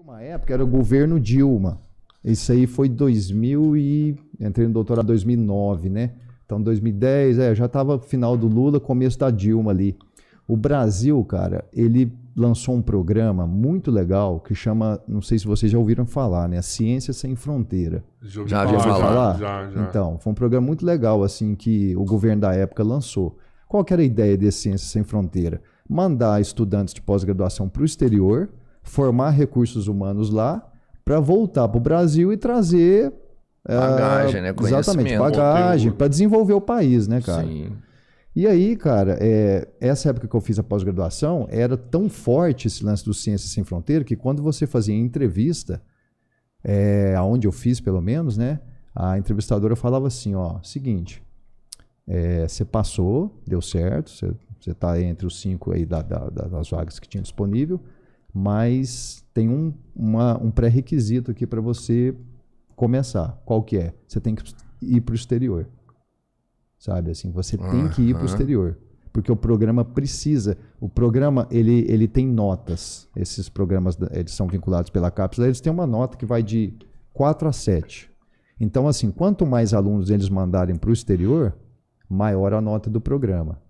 uma época, era o governo Dilma. Isso aí foi 2000 e... Entrei no doutorado em 2009, né? Então, 2010, é, já estava final do Lula, começo da Dilma ali. O Brasil, cara, ele lançou um programa muito legal que chama, não sei se vocês já ouviram falar, né? Ciência Sem Fronteira. Já ouvi falar. falar? Já, já. Então, foi um programa muito legal, assim, que o governo da época lançou. Qual que era a ideia desse Ciência Sem Fronteira? Mandar estudantes de pós-graduação para o exterior formar recursos humanos lá para voltar para o Brasil e trazer é, bagagem, né? Exatamente, bagagem para desenvolver o país, né, cara? Sim. E aí, cara, é, essa época que eu fiz a pós-graduação era tão forte esse lance do Ciência Sem Fronteira que quando você fazia entrevista, é, aonde eu fiz pelo menos, né? A entrevistadora falava assim, ó, seguinte, é, você passou, deu certo, você, você tá entre os cinco aí da, da, das vagas que tinha disponível, mas tem um, uma, um pré-requisito aqui para você começar. Qual que é? Você tem que ir para o exterior. Sabe assim, você uhum. tem que ir para o exterior. Porque o programa precisa. O programa, ele, ele tem notas. Esses programas, eles são vinculados pela cápsula, eles têm uma nota que vai de 4 a 7. Então, assim, quanto mais alunos eles mandarem para o exterior, maior a nota do programa.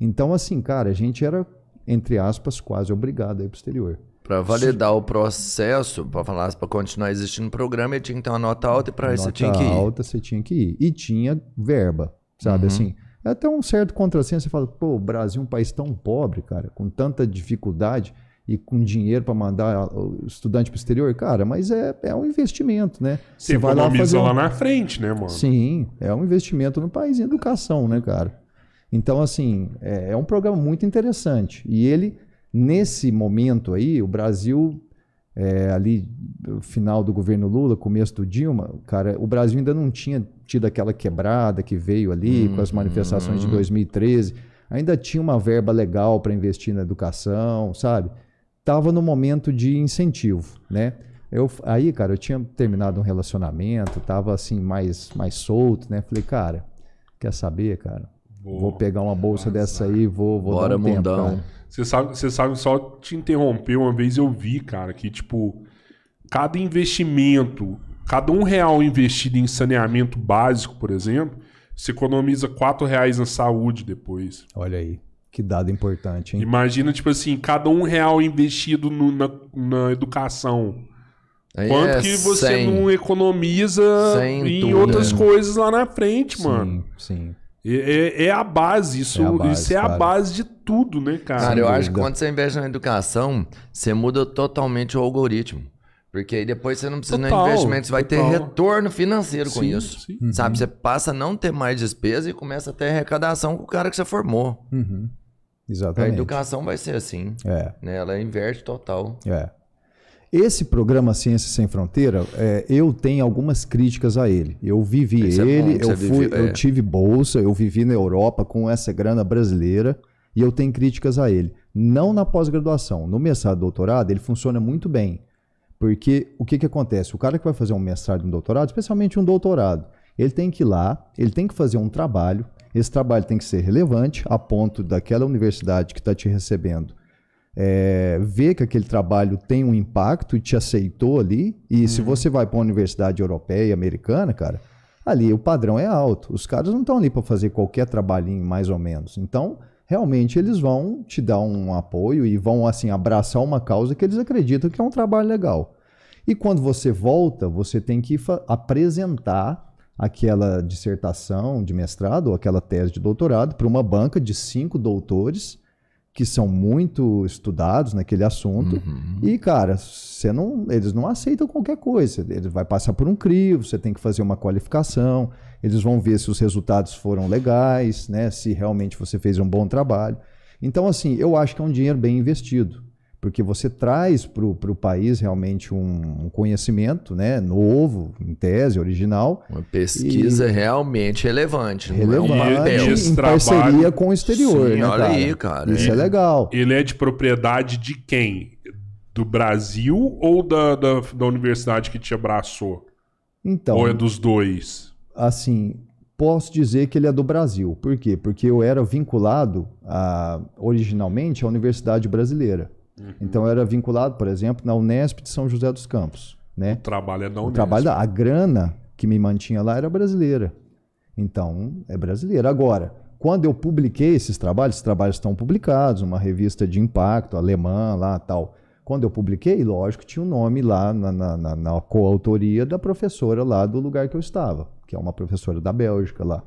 Então, assim, cara, a gente era entre aspas, quase obrigado aí para o exterior. Para validar o processo, para falar, para continuar existindo o programa, eu tinha que ter uma nota alta e para isso você tinha que ir. Nota alta, você tinha que ir. E tinha verba, sabe uhum. assim? É até um certo contrassenso. Você fala, pô, o Brasil é um país tão pobre, cara, com tanta dificuldade e com dinheiro para mandar ah, o estudante para o exterior, cara, mas é, é um investimento, né? Você, você vai lá fazer lá na frente, né, mano? Sim, é um investimento no país em educação, né, cara? Então, assim, é, é um programa muito interessante. E ele, nesse momento aí, o Brasil é, ali final do governo Lula, começo do Dilma, cara, o Brasil ainda não tinha tido aquela quebrada que veio ali hum, com as uhum. manifestações hum. de 2013. Ainda tinha uma verba legal para investir na educação, sabe? Tava no momento de incentivo, né? Eu, aí, cara, eu tinha terminado um relacionamento, tava assim mais mais solto, né? Falei, cara, quer saber, cara? Boa. Vou pegar uma bolsa Nossa. dessa aí, vou, vou Bora, dar um mundão. tempo, cara. Você sabe, você sabe, só te interromper, uma vez eu vi, cara, que tipo, cada investimento, cada um real investido em saneamento básico, por exemplo, você economiza quatro reais na saúde depois. Olha aí, que dado importante, hein? Imagina, tipo assim, cada um real investido no, na, na educação. Aí Quanto é que você 100. não economiza em outras né? coisas lá na frente, sim, mano. Sim, sim. É, é, a base, isso é a base, isso é a base de tudo, né, cara? Cara, eu acho que quando você investe na educação, você muda totalmente o algoritmo. Porque aí depois você não precisa total, nem investimento, você vai total. ter retorno financeiro sim, com isso. Sim. Sabe? Uhum. Você passa a não ter mais despesa e começa a ter arrecadação com o cara que você formou. Uhum. Exatamente. A educação vai ser assim. É. Né? Ela inverte total. É. Esse programa Ciência Sem Fronteira, é, eu tenho algumas críticas a ele. Eu vivi Esse é ele, é eu, fui, vive, eu tive bolsa, eu vivi na Europa com essa grana brasileira e eu tenho críticas a ele. Não na pós-graduação, no mestrado e doutorado ele funciona muito bem. Porque o que, que acontece? O cara que vai fazer um mestrado e um doutorado, especialmente um doutorado, ele tem que ir lá, ele tem que fazer um trabalho, esse trabalho tem que ser relevante a ponto daquela universidade que está te recebendo é, vê que aquele trabalho tem um impacto e te aceitou ali. E uhum. se você vai para uma universidade europeia, americana, cara, ali o padrão é alto. Os caras não estão ali para fazer qualquer trabalhinho, mais ou menos. Então, realmente eles vão te dar um apoio e vão assim abraçar uma causa que eles acreditam que é um trabalho legal. E quando você volta, você tem que apresentar aquela dissertação de mestrado ou aquela tese de doutorado para uma banca de cinco doutores que são muito estudados naquele né, assunto. Uhum. E, cara, você não, eles não aceitam qualquer coisa. Ele vai passar por um crivo, você tem que fazer uma qualificação, eles vão ver se os resultados foram legais, né? Se realmente você fez um bom trabalho. Então, assim, eu acho que é um dinheiro bem investido porque você traz para o país realmente um, um, conhecimento né, novo, em tese, original. Uma pesquisa e... realmente relevante. Relevante é um em parceria com o exterior. Sim, né, olha cara? aí, cara. Isso é legal. Ele é de propriedade de quem? Do Brasil ou da, da, da universidade que te abraçou? Então, ou é dos dois? Assim, posso dizer que ele é do Brasil. Por quê? Porque eu era vinculado a, originalmente à Universidade Brasileira. Uhum. Então era vinculado, por exemplo, na Unesp de São José dos Campos. Né? O trabalho é da Unesp. O trabalho da, a grana que me mantinha lá era brasileira. Então, é brasileira. Agora, quando eu publiquei esses trabalhos, esses trabalhos estão publicados, uma revista de impacto alemã lá tal. Quando eu publiquei, lógico, tinha o um nome lá na, na, na, na coautoria da professora lá do lugar que eu estava, que é uma professora da Bélgica lá.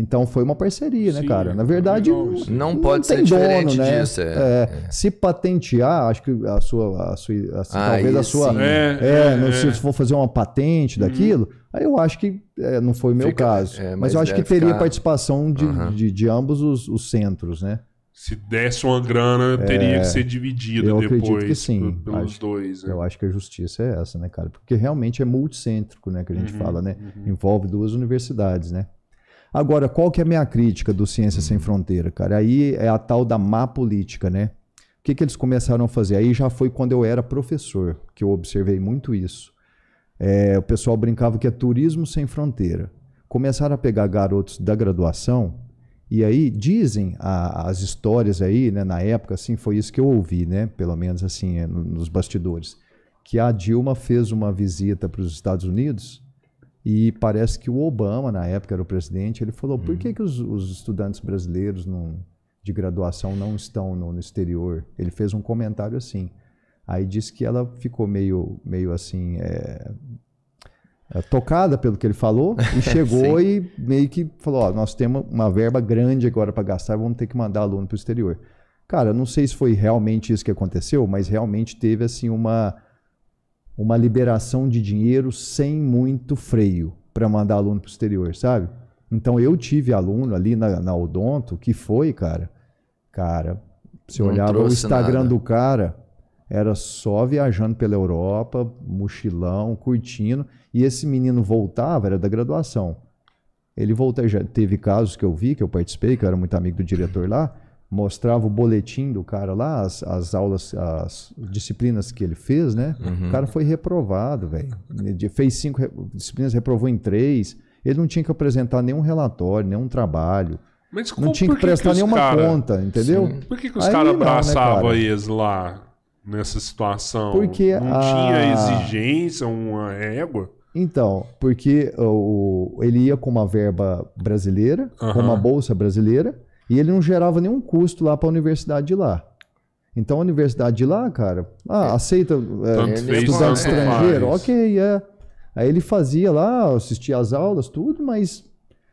Então foi uma parceria, né, Sim, né, cara? Na verdade, não, não pode ser diferente dono, né? disso. É, é. É, se patentear, acho que a sua, a sua, assim, ah, talvez a sua, é, é, é se for fazer uma patente uhum. daquilo, aí eu acho que não foi o meu Fica, caso, mas, mas, eu acho que teria ficar... participação de, de, de, ambos os, os centros, né? se desse uma grana, teria que ser dividida depois que sim. pelos acho, dois. Né? Eu acho que a justiça é essa, né, cara? Porque realmente é multicêntrico, né, que a gente uhum, fala, né? Uhum. Envolve duas universidades, né? Agora, qual que é a minha crítica do Ciência Sem hum. Fronteira, cara? Aí é a tal da má política, né? O que, que eles começaram a fazer? Aí já foi quando eu era professor, que eu observei muito isso. É, o pessoal brincava que é turismo sem fronteira. Começaram a pegar garotos da graduação, e aí dizem a, as histórias aí, né, na época, assim, foi isso que eu ouvi, né, pelo menos assim, é, nos bastidores, que a Dilma fez uma visita para os Estados Unidos e parece que o Obama, na época era o presidente, ele falou: por que, uhum. que os, os estudantes brasileiros não, de graduação não estão no, no, exterior? Ele fez um comentário assim. Aí disse que ela ficou meio, meio assim, é, tocada pelo que ele falou, e chegou e meio que falou: ó, nós temos uma verba grande agora para gastar, vamos ter que mandar aluno para o exterior. Cara, não sei se foi realmente isso que aconteceu, mas realmente teve assim uma uma liberação de dinheiro sem muito freio para mandar aluno para o exterior, sabe? Então eu tive aluno ali na, na Odonto que foi, cara. Cara, se olhava o Instagram nada. do cara, era só viajando pela Europa, mochilão, curtindo. E esse menino voltava, era da graduação. Ele voltava, já teve casos que eu vi, que eu participei, que eu era muito amigo do diretor lá mostrava o boletim do cara lá, as, as aulas, as disciplinas que ele fez, né? Uhum. O cara foi reprovado, velho. Fez cinco re... disciplinas, reprovou em três. Ele não tinha que apresentar nenhum relatório, nenhum trabalho. Mas como, não tinha que prestar que nenhuma cara... conta, entendeu? Sim. Por que, que os caras né, cara abraçavam né, eles lá nessa situação? Porque não a... tinha exigência, uma régua? Então, porque o, ele ia com uma verba brasileira, uhum. com uma bolsa brasileira, e ele não gerava nenhum custo lá para a universidade de lá. Então a universidade de lá, cara, ah, é. aceita é, estudante estrangeiro, faz. ok, é. Aí ele fazia lá, assistia às aulas, tudo, mas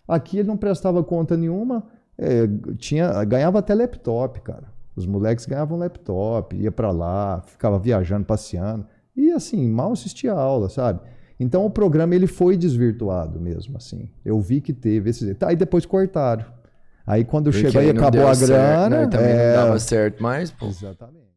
aqui ele não prestava conta nenhuma, é, tinha, ganhava até laptop, cara. Os moleques ganhavam laptop, ia para lá, ficava viajando, passeando. E assim, mal assistia a aula, sabe? Então o programa ele foi desvirtuado mesmo, assim. Eu vi que teve esse. aí depois cortaram. Aí quando eu cheguei aí acabou a grana. Certo, né? Também é... não dava certo mais, pô. Exatamente.